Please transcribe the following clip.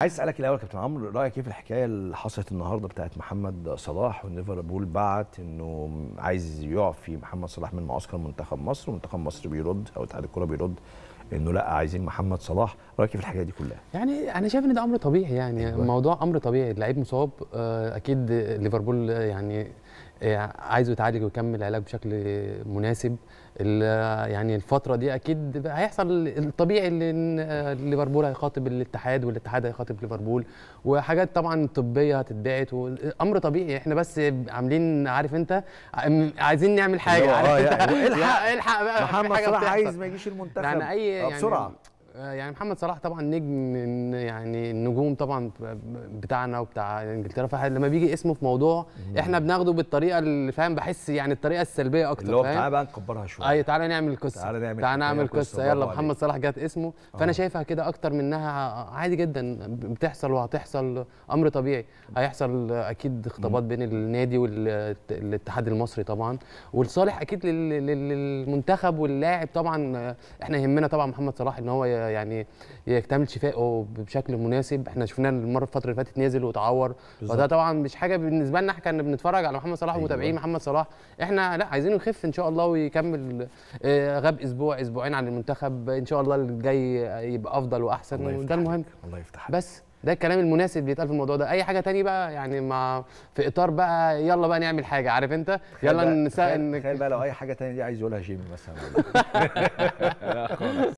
عايز اسالك الاول يا كابتن عمرو رايك ايه في الحكايه اللي حصلت النهارده بتاعت محمد صلاح وليفربول بعت انه عايز يعفي محمد صلاح من معسكر منتخب مصر ومنتخب مصر بيرد او اتحاد الكوره بيرد انه لا عايزين محمد صلاح رايك إيه في الحكايه دي كلها يعني انا شايف ان ده امر طبيعي يعني الموضوع أيوة. امر طبيعي اللعيب مصاب آه، اكيد ليفربول آه، يعني إيه، عايزه يتعالج ويكمل علاج بشكل مناسب يعني الفتره دي اكيد هيحصل الطبيعي اللي آه، ليفربول هيخاطب الاتحاد والاتحاد هيخاطب ليفربول وحاجات طبعا طبيه هتتبعت آه، امر طبيعي احنا بس عاملين عارف انت عايزين نعمل حاجه عارف آه، انت يعني الحق الحق بقى محمد صلاح عايز ما يجيش المنتخب يعني اي يعني بسرعه آه، يعني محمد صلاح طبعا نجم يعني النجوم طبعا بتاعنا وبتاع انجلترا فلما بيجي اسمه في موضوع احنا بناخده بالطريقه اللي فاهم بحس يعني الطريقه السلبيه اكتر اللي هو تعالى بقى نكبرها شويه اي أيوة، تعالى نعمل قصه تعالى نعمل تعال نعمل قصه يلا محمد صلاح جت اسمه فانا آه. شايفها كده اكتر منها آه، عادي جدا بتحصل وهتحصل امر طبيعي هيحصل اكيد خطابات بين النادي والاتحاد المصري طبعا ولصالح اكيد للمنتخب واللاعب طبعا احنا يهمنا طبعا محمد صلاح ان هو يعني يكتمل شفائه بشكل مناسب احنا شفناه المره الفتره اللي فاتت نازل وتعور فده طبعا مش حاجه بالنسبه لنا احنا كنا بنتفرج على محمد صلاح أيوة. ومتابعين أيوة. محمد صلاح احنا لا عايزينه يخف ان شاء الله ويكمل آه، غاب اسبوع اسبوعين عن المنتخب ان شاء الله الجاي يبقى افضل واحسن وده المهم الله يفتح بس ده الكلام المناسب اللي في الموضوع ده اي حاجه تاني بقى يعني مع في اطار بقى يلا بقى نعمل حاجه عارف انت يلا نسال تخيل بقى لو اي حاجه تانية دي عايز يقولها جيمي مثلا لا خالص